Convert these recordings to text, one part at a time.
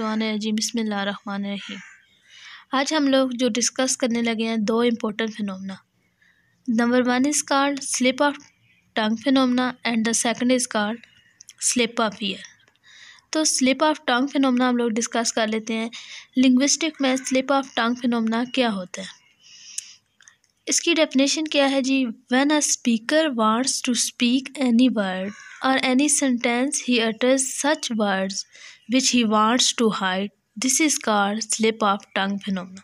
run रही आज हम लोग जो डिस्कस करने लगे हैं दो important phenomena number one is called slip of tongue phenomena and the second is called slip of ear तो स्लिप ऑफ टंग फिनोमना हम लोग डिस्कस कर लेते हैं लिंग्विस्टिक में स्लिप ऑफ टंग फिनोमना क्या होता है इसकी डेफिनेशन क्या है जी when a speaker wants to speak any word और any sentence he utters such words which he wants to hide this is called slip of tongue phenomena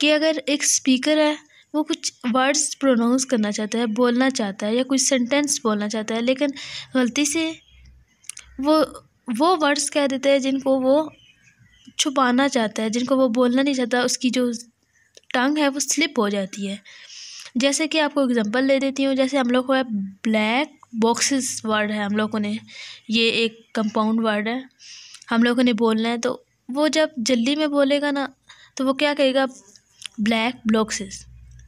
कि अगर एक स्पीकर है वो कुछ वर्ड्स प्रोनाउंस करना चाहता है बोलना चाहता है या कुछ सेंटेंस बोलना चाहता है लेकिन गलती से वो वो वर्ड्स कह देता है जिनको वो छुपाना चाहता है जिनको वो बोलना नहीं चाहता उसकी जो टंग है वो स्लिप हो जाती है जैसे कि आपको एग्जांपल दे देती हूँ जैसे हम लोग को है ब्लैक बॉक्सेस वर्ड है हम लोगों ने ये एक कंपाउंड वर्ड है हम लोगों ने बोलना है तो वो जब जल्दी में बोलेगा ना तो वो क्या कहेगा ब्लैक बॉक्सेस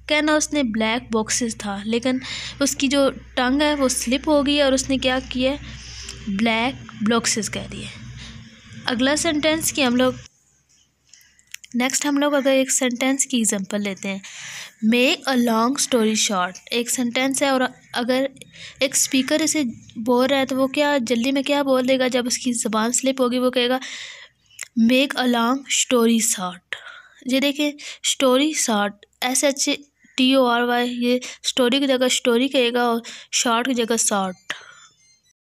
कहना उसने ब्लैक बॉक्सेस था लेकिन उसकी जो टंग है वो स्लिप हो गई और उसने क्या किया ब्लैक बॉक्सेस कह दिए अगला सेंटेंस कि हम लोग नेक्स्ट हम लोग अगर एक सेंटेंस की एग्जांपल लेते हैं make a long story short एक सेंटेंस है और अगर एक स्पीकर इसे बोल रहा है तो वो क्या जल्दी में क्या बोल देगा जब उसकी ज़बान स्लिप होगी वो कहेगा make a long story short ये देखिए story short S H T O R Y ये स्टोरी की जगह स्टोरी कहेगा और शॉर्ट की जगह शॉर्ट